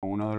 Uno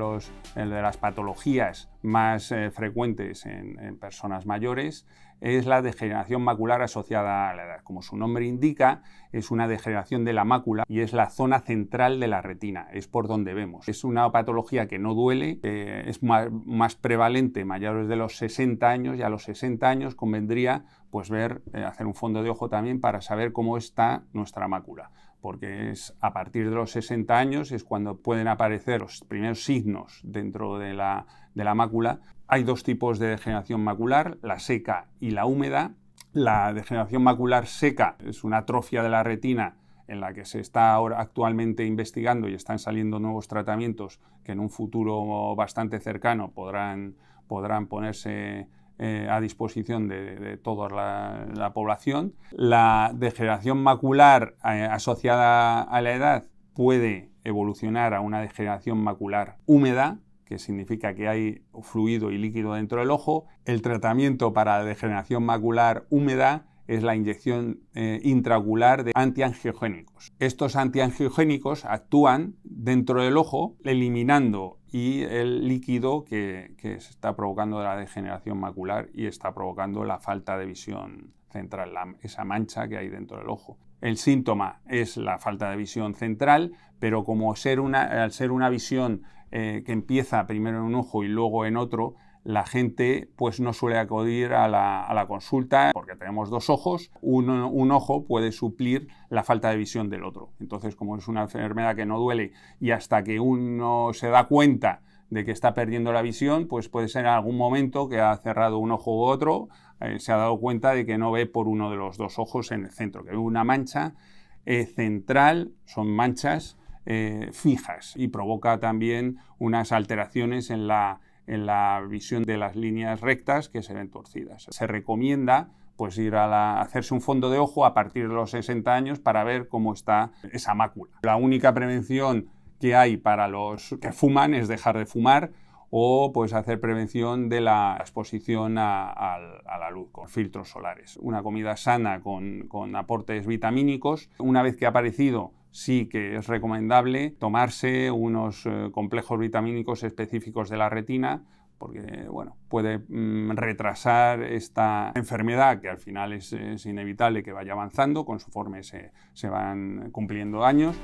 de, las patologías más eh, frecuentes en, personas mayores es la degeneración macular asociada a la edad. Como su nombre indica, es una degeneración de la mácula y es la zona central de la retina, es por donde vemos. Es una patología que no duele, eh, es más, prevalente prevalente mayores de los 60 años y a los 60 años convendría pues, eh, hacer un fondo de ojo también para saber cómo está nuestra mácula porque es a partir de los 60 años es cuando pueden aparecer los primeros signos dentro de la, mácula. Hay dos tipos de degeneración macular, la seca y la húmeda. La degeneración macular seca es una atrofia de la retina en la que se está ahora actualmente investigando y están saliendo nuevos tratamientos que en un futuro bastante cercano podrán, podrán ponerse eh, a disposición de, toda la, población. La degeneración macular eh, asociada a la edad puede evolucionar a una degeneración macular húmeda, que significa que hay fluido y líquido dentro del ojo. El tratamiento para la degeneración macular húmeda es la inyección eh, de antiangiogénicos. Estos antiangiogénicos actúan dentro del ojo eliminando y el líquido que, se está provocando la degeneración macular y está provocando la falta de visión central, esa mancha que hay dentro del ojo. El síntoma es la falta de visión central, pero como ser una, al ser una visión eh, que empieza primero en un ojo y luego en otro, la gente pues no suele acudir a la, consulta porque tenemos dos ojos, un, ojo puede suplir la falta de visión del otro. Entonces, como es una enfermedad que no duele y hasta que uno se da cuenta de que está perdiendo la visión, pues puede ser en algún momento que ha cerrado un ojo u otro, eh, se ha dado cuenta de que no ve por uno de los dos ojos en el centro, que ve una mancha eh, central, son manchas eh, fijas y provoca también unas alteraciones en la en la visión de las líneas rectas que se ven torcidas. Se recomienda pues ir a hacerse un fondo de ojo a partir de los 60 años para ver cómo está esa mácula. La única prevención que hay para los que fuman es dejar de fumar o pues hacer prevención de la exposición a, la luz con filtros solares. Una comida sana con aportes vitamínicos. Una vez que ha aparecido sí que es recomendable tomarse unos eh, complejos vitamínicos específicos de la retina porque bueno, puede mm, retrasar esta enfermedad que al final es, inevitable que vaya avanzando, con su forma se van cumpliendo años.